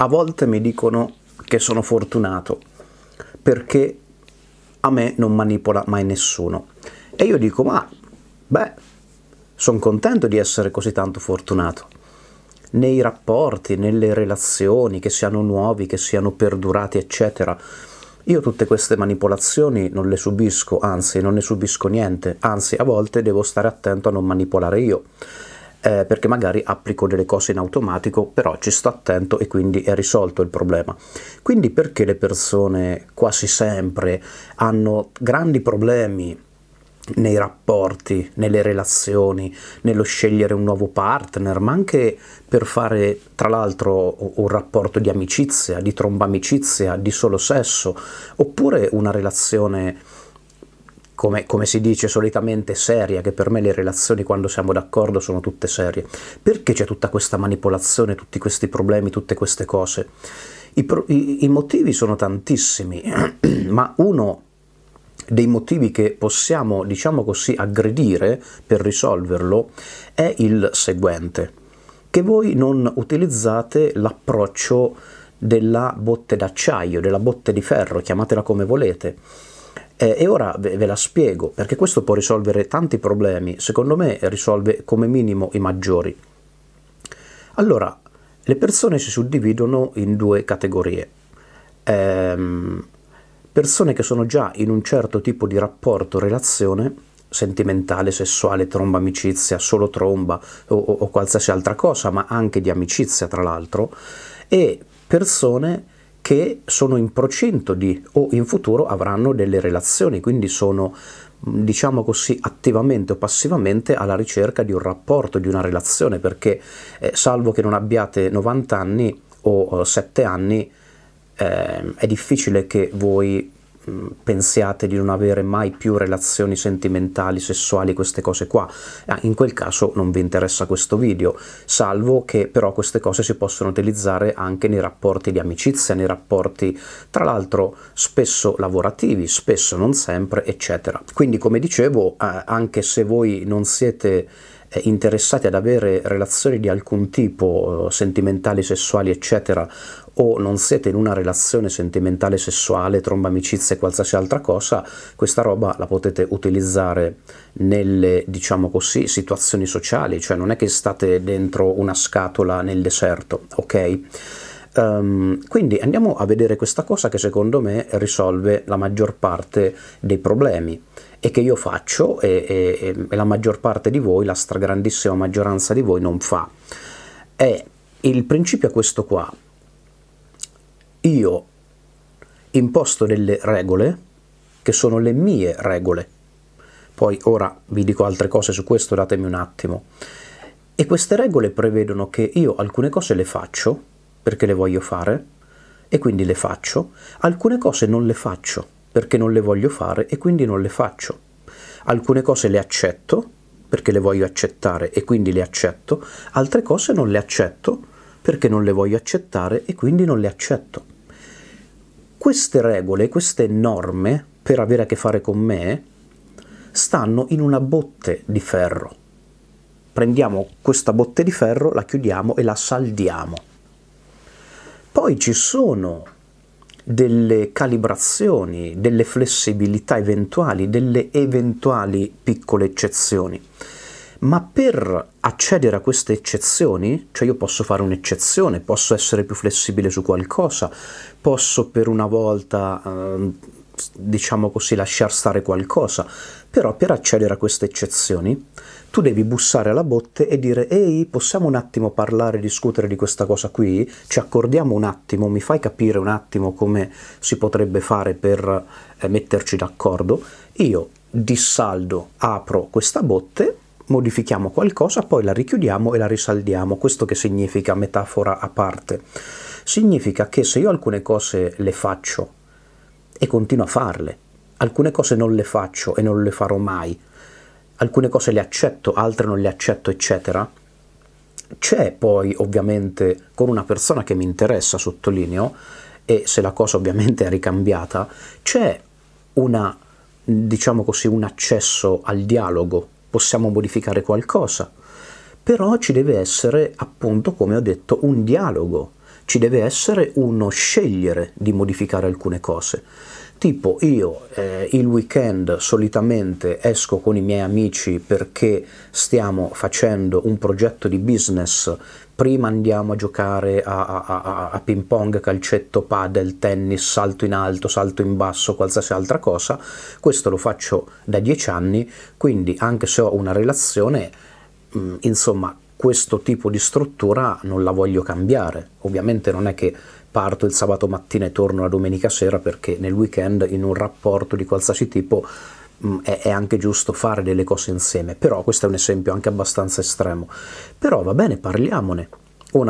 a volte mi dicono che sono fortunato perché a me non manipola mai nessuno. E io dico, ma beh, sono contento di essere così tanto fortunato. Nei rapporti, nelle relazioni, che siano nuovi, che siano perdurati, eccetera. Io tutte queste manipolazioni non le subisco, anzi non ne subisco niente, anzi a volte devo stare attento a non manipolare io eh, perché magari applico delle cose in automatico, però ci sto attento e quindi è risolto il problema. Quindi perché le persone quasi sempre hanno grandi problemi nei rapporti, nelle relazioni, nello scegliere un nuovo partner, ma anche per fare tra l'altro un rapporto di amicizia, di trombamicizia, di solo sesso, oppure una relazione come, come, si dice solitamente, seria, che per me le relazioni quando siamo d'accordo sono tutte serie. Perché c'è tutta questa manipolazione, tutti questi problemi, tutte queste cose? I, pro, i, i motivi sono tantissimi, ma uno dei motivi che possiamo, diciamo così, aggredire per risolverlo è il seguente, che voi non utilizzate l'approccio della botte d'acciaio, della botte di ferro, chiamatela come volete eh, e ora ve, ve la spiego perché questo può risolvere tanti problemi, secondo me risolve come minimo i maggiori. Allora, le persone si suddividono in due categorie. Ehm, persone che sono già in un certo tipo di rapporto, relazione, sentimentale, sessuale, tromba amicizia, solo tromba o, o, o qualsiasi altra cosa, ma anche di amicizia tra l'altro, e persone che sono in procinto di o in futuro avranno delle relazioni, quindi sono diciamo così attivamente o passivamente alla ricerca di un rapporto, di una relazione, perché eh, salvo che non abbiate 90 anni o 7 eh, anni, eh, è difficile che voi Mm, pensiate di non avere mai più relazioni sentimentali, sessuali, queste cose qua. Ah, in quel caso non vi interessa questo video, salvo che però queste cose si possono utilizzare anche nei rapporti di amicizia, nei rapporti tra l'altro spesso lavorativi, spesso non sempre, eccetera. Quindi come dicevo, eh, anche se voi non siete eh, interessati ad avere relazioni di alcun tipo, eh, sentimentali, sessuali, eccetera, o non siete in una relazione sentimentale, sessuale, tromba amicizia e qualsiasi altra cosa, questa roba la potete utilizzare nelle, diciamo così, situazioni sociali, cioè non è che state dentro una scatola nel deserto, ok? Um, quindi andiamo a vedere questa cosa che secondo me risolve la maggior parte dei problemi e che io faccio e, e, e la maggior parte di voi, la stragrandissima maggioranza di voi non fa. E il principio è questo qua. Io imposto delle regole che sono le mie regole. Poi ora vi dico altre cose su questo, datemi un attimo. E queste regole prevedono che io alcune cose le faccio perché le voglio fare e quindi le faccio, alcune cose non le faccio perché non le voglio fare e quindi non le faccio, alcune cose le accetto perché le voglio accettare e quindi le accetto, altre cose non le accetto perché non le voglio accettare e quindi non le accetto. Queste regole, queste norme per avere a che fare con me stanno in una botte di ferro. Prendiamo questa botte di ferro, la chiudiamo e la saldiamo. Poi ci sono delle calibrazioni, delle flessibilità eventuali, delle eventuali piccole eccezioni. Ma per accedere a queste eccezioni, cioè io posso fare un'eccezione, posso essere più flessibile su qualcosa, posso per una volta, eh, diciamo così, lasciar stare qualcosa, però per accedere a queste eccezioni tu devi bussare alla botte e dire ehi, possiamo un attimo parlare, discutere di questa cosa qui? Ci accordiamo un attimo, mi fai capire un attimo come si potrebbe fare per eh, metterci d'accordo? Io dissaldo apro questa botte, modifichiamo qualcosa, poi la richiudiamo e la risaldiamo. Questo che significa metafora a parte? Significa che se io alcune cose le faccio e continuo a farle, alcune cose non le faccio e non le farò mai, alcune cose le accetto, altre non le accetto, eccetera. C'è poi, ovviamente, con una persona che mi interessa, sottolineo, e se la cosa ovviamente è ricambiata, c'è una, diciamo così, un accesso al dialogo, possiamo modificare qualcosa, però ci deve essere, appunto, come ho detto, un dialogo, ci deve essere uno scegliere di modificare alcune cose. Tipo io eh, il weekend solitamente esco con i miei amici perché stiamo facendo un progetto di business, prima andiamo a giocare a, a, a, a ping pong, calcetto, padel, tennis, salto in alto, salto in basso, qualsiasi altra cosa, questo lo faccio da dieci anni, quindi anche se ho una relazione, mh, mm, insomma questo tipo di struttura non la voglio cambiare, ovviamente non è che parto il sabato mattina e torno la domenica sera perché nel weekend in un rapporto di qualsiasi tipo mm, è, anche giusto fare delle cose insieme, però questo è un esempio anche abbastanza estremo. Però va bene, parliamone.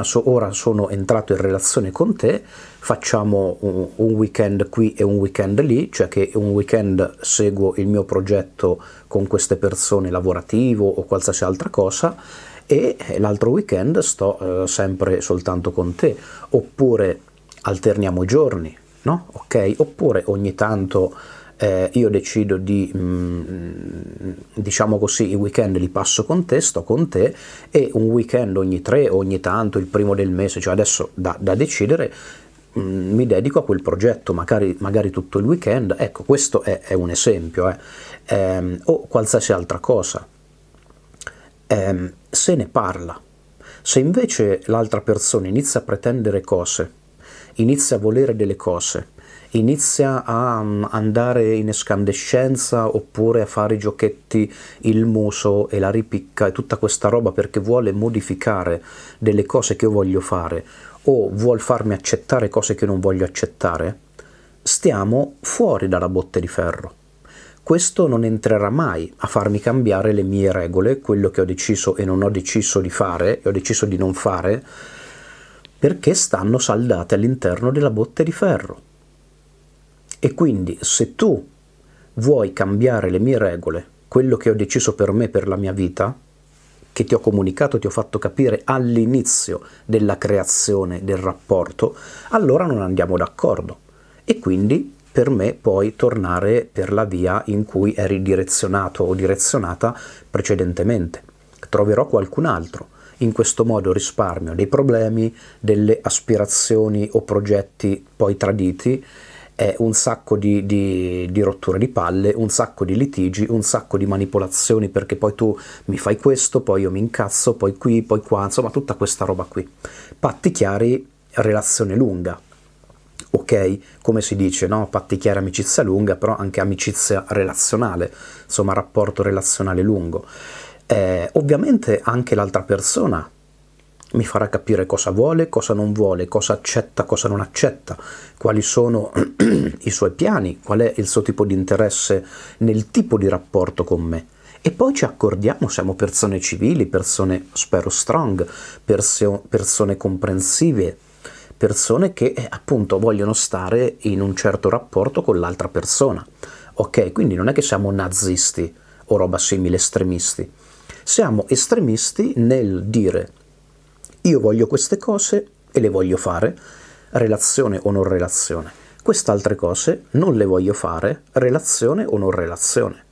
So- ora sono entrato in relazione con te, facciamo un, un weekend qui e un weekend lì, cioè che un weekend seguo il mio progetto con queste persone lavorativo o qualsiasi altra cosa e l'altro weekend sto eh, sempre soltanto con te, oppure alterniamo i giorni, no? Ok? Oppure ogni tanto eh, io decido di, mh, mm, diciamo così, i weekend li passo con te, sto con te e un weekend ogni tre, ogni tanto, il primo del mese, cioè adesso da, da decidere, mh, mm, mi dedico a quel progetto, magari, magari, tutto il weekend, ecco questo è, è un esempio, eh. ehm, o qualsiasi altra cosa. Ehm, se ne parla. Se invece l'altra persona inizia a pretendere cose, inizia a volere delle cose, inizia a mm, andare in escandescenza oppure a fare i giochetti, il muso e la ripicca e tutta questa roba perché vuole modificare delle cose che io voglio fare o vuol farmi accettare cose che non voglio accettare, stiamo fuori dalla botte di ferro. Questo non entrerà mai a farmi cambiare le mie regole, quello che ho deciso e non ho deciso di fare, e ho deciso di non fare, perché stanno saldate all'interno della botte di ferro. E quindi se tu vuoi cambiare le mie regole, quello che ho deciso per me, per la mia vita, che ti ho comunicato, ti ho fatto capire all'inizio della creazione del rapporto, allora non andiamo d'accordo. E quindi per me puoi tornare per la via in cui eri direzionato o direzionata precedentemente. Troverò qualcun altro in questo modo risparmio dei problemi, delle aspirazioni o progetti poi traditi, eh, un sacco di, di, di rotture di palle, un sacco di litigi, un sacco di manipolazioni perché poi tu mi fai questo, poi io mi incazzo, poi qui, poi qua, insomma tutta questa roba qui. Patti chiari, relazione lunga, ok, come si dice, no? Patti chiari amicizia lunga, però anche amicizia relazionale, insomma rapporto relazionale lungo eh, ovviamente anche l'altra persona mi farà capire cosa vuole, cosa non vuole, cosa accetta, cosa non accetta, quali sono i suoi piani, qual è il suo tipo di interesse nel tipo di rapporto con me. E poi ci accordiamo, siamo persone civili, persone, spero, strong, perso- persone comprensive, persone che eh, appunto vogliono stare in un certo rapporto con l'altra persona. Ok, quindi non è che siamo nazisti o roba simile, estremisti siamo estremisti nel dire io voglio queste cose e le voglio fare, relazione o non relazione. Quest'altre cose non le voglio fare, relazione o non relazione.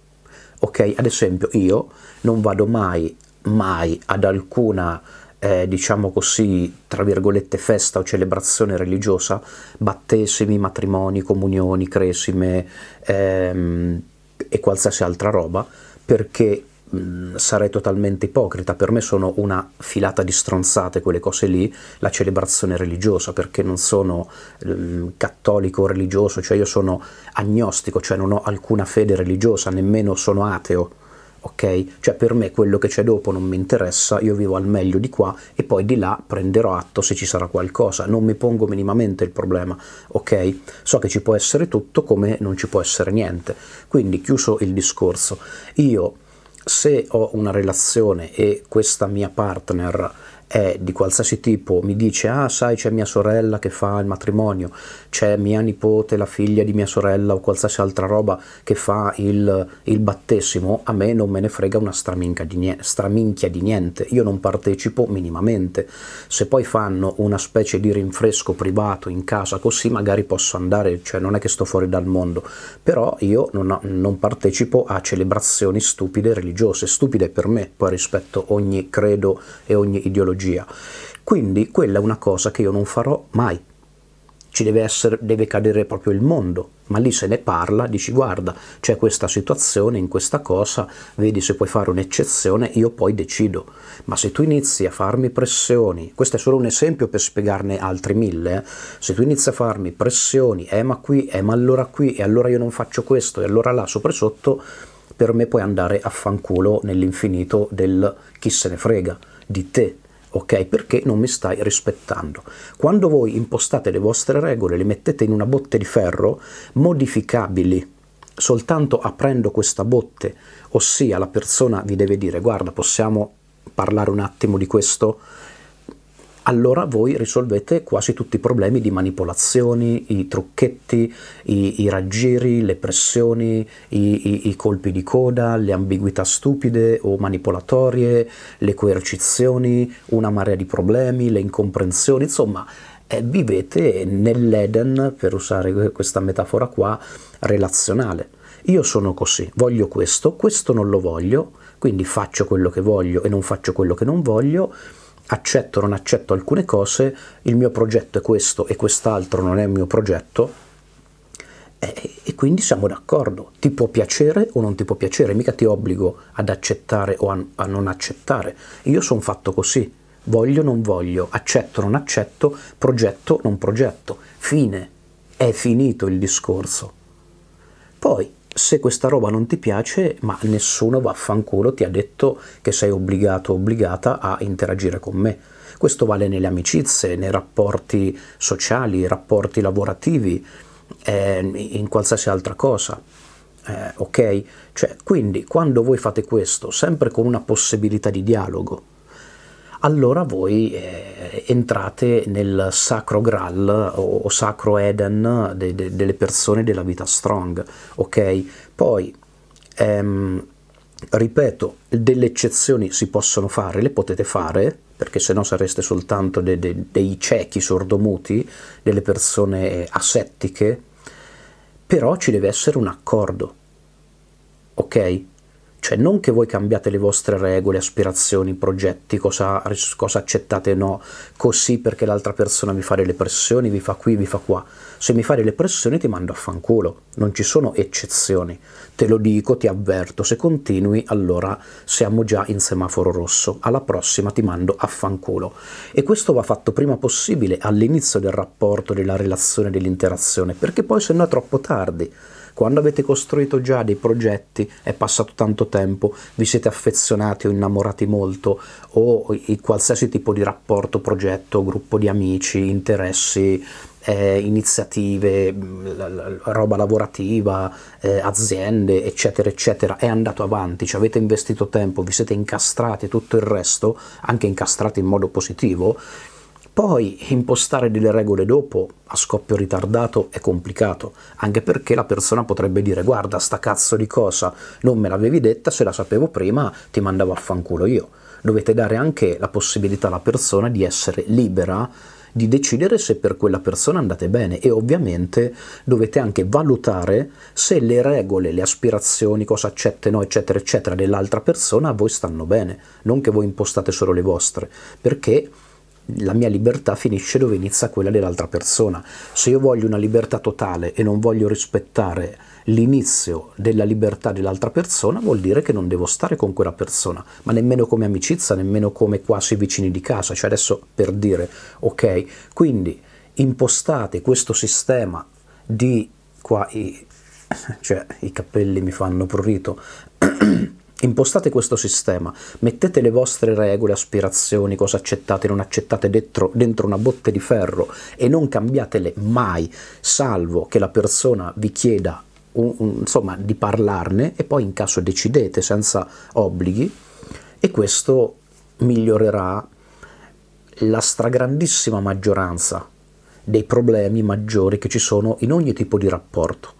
Ok, ad esempio io non vado mai, mai ad alcuna eh, diciamo così, tra virgolette, festa o celebrazione religiosa, battesimi, matrimoni, comunioni, cresime ehm, e qualsiasi altra roba, perché Mm, sarei totalmente ipocrita, per me sono una filata di stronzate quelle cose lì, la celebrazione religiosa, perché non sono mh, mm, cattolico religioso, cioè io sono agnostico, cioè non ho alcuna fede religiosa, nemmeno sono ateo. ok? Cioè per me quello che c'è dopo non mi interessa, io vivo al meglio di qua e poi di là prenderò atto se ci sarà qualcosa, non mi pongo minimamente il problema, ok? So che ci può essere tutto come non ci può essere niente. Quindi chiuso il discorso, io se ho una relazione e questa mia partner è di qualsiasi tipo, mi dice ah sai c'è mia sorella che fa il matrimonio, c'è mia nipote, la figlia di mia sorella o qualsiasi altra roba che fa il, il battesimo, a me non me ne frega una straminchia di, straminchia di niente, io non partecipo minimamente. Se poi fanno una specie di rinfresco privato in casa così magari posso andare, cioè non è che sto fuori dal mondo, però io non, non partecipo a celebrazioni stupide religiose, stupide per me, poi rispetto ogni credo e ogni ideologia psicologia. Quindi quella è una cosa che io non farò mai. Ci deve, essere, deve cadere proprio il mondo, ma lì se ne parla, dici guarda, c'è questa situazione in questa cosa, vedi se puoi fare un'eccezione, io poi decido. Ma se tu inizi a farmi pressioni, questo è solo un esempio per spiegarne altri mille, eh? se tu inizi a farmi pressioni, eh ma qui, eh ma allora qui, e allora io non faccio questo, e allora là, sopra e sotto, per me puoi andare a fanculo nell'infinito del chi se ne frega, di te, ok? Perché non mi stai rispettando. Quando voi impostate le vostre regole, le mettete in una botte di ferro modificabili, soltanto aprendo questa botte, ossia la persona vi deve dire guarda possiamo parlare un attimo di questo, allora voi risolvete quasi tutti i problemi di manipolazioni, i trucchetti, i, i raggiri, le pressioni, i, i, i, colpi di coda, le ambiguità stupide o manipolatorie, le coercizioni, una marea di problemi, le incomprensioni, insomma eh, vivete nell'Eden, per usare questa metafora qua, relazionale. Io sono così, voglio questo, questo non lo voglio, quindi faccio quello che voglio e non faccio quello che non voglio accetto o non accetto alcune cose, il mio progetto è questo e quest'altro non è il mio progetto, e, e quindi siamo d'accordo, ti può piacere o non ti può piacere, mica ti obbligo ad accettare o a, a non accettare, io sono fatto così, voglio o non voglio, accetto o non accetto, progetto o non progetto, fine, è finito il discorso. Poi se questa roba non ti piace, ma nessuno vaffanculo ti ha detto che sei obbligato o obbligata a interagire con me. Questo vale nelle amicizie, nei rapporti sociali, rapporti lavorativi, eh, in qualsiasi altra cosa. Eh, ok? Cioè, quindi quando voi fate questo, sempre con una possibilità di dialogo, allora voi eh, entrate nel sacro Graal o, o sacro Eden de, de, delle persone della vita strong, ok? Poi, ehm, ripeto, delle eccezioni si possono fare, le potete fare, perché sennò sareste soltanto de, dei ciechi sordomuti, delle persone eh, asettiche, però ci deve essere un accordo, ok? Cioè non che voi cambiate le vostre regole, aspirazioni, progetti, cosa, cosa accettate e no, così perché l'altra persona vi fa delle pressioni, vi fa qui, vi fa qua. Se mi fai delle pressioni ti mando a fanculo, non ci sono eccezioni. Te lo dico, ti avverto, se continui allora siamo già in semaforo rosso, alla prossima ti mando a fanculo. E questo va fatto prima possibile all'inizio del rapporto, della relazione, dell'interazione, perché poi se no è troppo tardi. Quando avete costruito già dei progetti, è passato tanto tempo, vi siete affezionati o innamorati molto, o in qualsiasi tipo di rapporto, progetto, gruppo di amici, interessi, eh, iniziative, mm, roba lavorativa, eh, aziende, eccetera, eccetera, è andato avanti, ci avete investito tempo, vi siete incastrati tutto il resto, anche incastrati in modo positivo, poi impostare delle regole dopo a scoppio ritardato è complicato, anche perché la persona potrebbe dire guarda sta cazzo di cosa, non me l'avevi detta, se la sapevo prima ti mandavo a fanculo io. Dovete dare anche la possibilità alla persona di essere libera di decidere se per quella persona andate bene e ovviamente dovete anche valutare se le regole, le aspirazioni, cosa accette no, eccetera, eccetera, dell'altra persona a voi stanno bene, non che voi impostate solo le vostre, perché la mia libertà finisce dove inizia quella dell'altra persona. Se io voglio una libertà totale e non voglio rispettare l'inizio della libertà dell'altra persona, vuol dire che non devo stare con quella persona, ma nemmeno come amicizia, nemmeno come quasi vicini di casa, cioè adesso per dire, ok, quindi impostate questo sistema di qua i, cioè, i capelli mi fanno prurito Impostate questo sistema, mettete le vostre regole, aspirazioni, cosa accettate e non accettate dentro, dentro, una botte di ferro e non cambiatele mai, salvo che la persona vi chieda un, un, insomma, di parlarne e poi in caso decidete senza obblighi e questo migliorerà la stragrandissima maggioranza dei problemi maggiori che ci sono in ogni tipo di rapporto.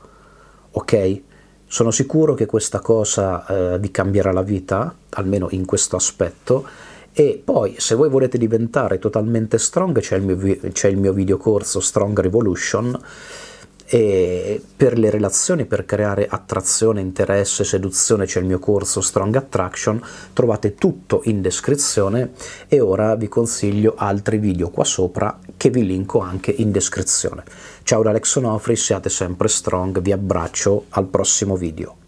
Ok? Sono sicuro che questa cosa eh, vi cambierà la vita, almeno in questo aspetto, e poi se voi volete diventare totalmente strong c'è il mio, c'è il mio video corso Strong Revolution e per le relazioni, per creare attrazione, interesse, seduzione c'è il mio corso Strong Attraction, trovate tutto in descrizione e ora vi consiglio altri video qua sopra che vi linko anche in descrizione. Ciao da Alex Onofri, siate sempre strong, vi abbraccio, al prossimo video.